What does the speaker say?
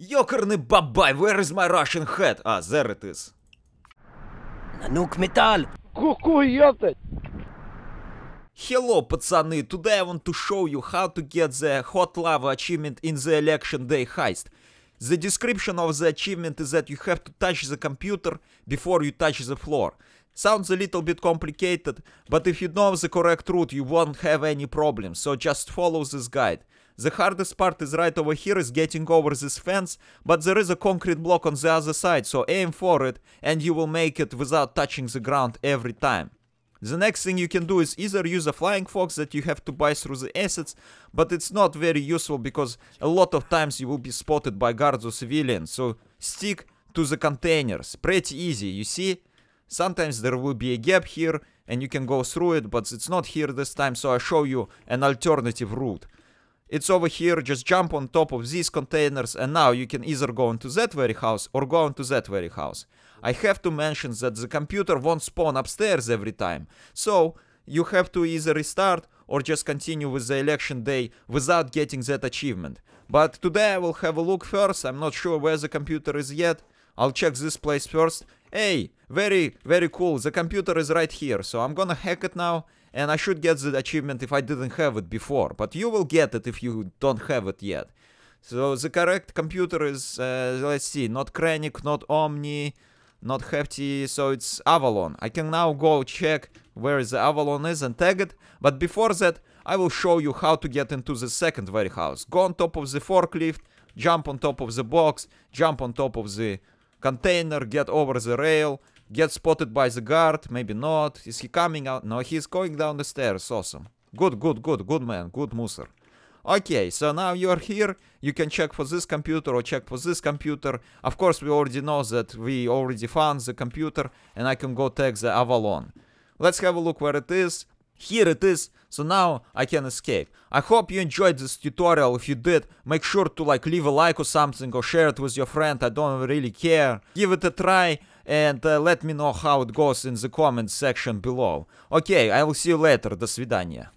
Йокарный бабай, where is my Russian hat? А, there it is. Нанук металл! ку Hello, пацаны! Today I want to show you how to get the Hot Lava achievement in the Election Day heist. The description of the achievement is that you have to touch the computer before you touch the floor. Sounds a little bit complicated, but if you know the correct route, you won't have any problems. so just follow this guide. The hardest part is right over here is getting over this fence, but there is a concrete block on the other side, so aim for it and you will make it without touching the ground every time. The next thing you can do is either use a flying fox that you have to buy through the assets, but it's not very useful because a lot of times you will be spotted by guards or civilians, so stick to the containers, pretty easy, you see? Sometimes there will be a gap here and you can go through it, but it's not here this time, so I show you an alternative route. It's over here, just jump on top of these containers and now you can either go into that very house or go into that very house. I have to mention that the computer won't spawn upstairs every time, so you have to either restart or just continue with the election day without getting that achievement. But today I will have a look first, I'm not sure where the computer is yet, I'll check this place first. Hey, very, very cool. The computer is right here. So I'm gonna hack it now. And I should get the achievement if I didn't have it before. But you will get it if you don't have it yet. So the correct computer is, uh, let's see, not Krennic, not Omni, not Hefty. So it's Avalon. I can now go check where the Avalon is and tag it. But before that, I will show you how to get into the second warehouse. Go on top of the forklift, jump on top of the box, jump on top of the Container, get over the rail, get spotted by the guard, maybe not. Is he coming out? No, he's going down the stairs, awesome. Good, good, good, good man, good Musar. Okay, so now you're here, you can check for this computer or check for this computer. Of course, we already know that we already found the computer and I can go take the Avalon. Let's have a look where it is. Here it is, so now I can escape. I hope you enjoyed this tutorial, if you did, make sure to like leave a like or something or share it with your friend, I don't really care. Give it a try and uh, let me know how it goes in the comments section below. Okay, I will see you later, до свидания.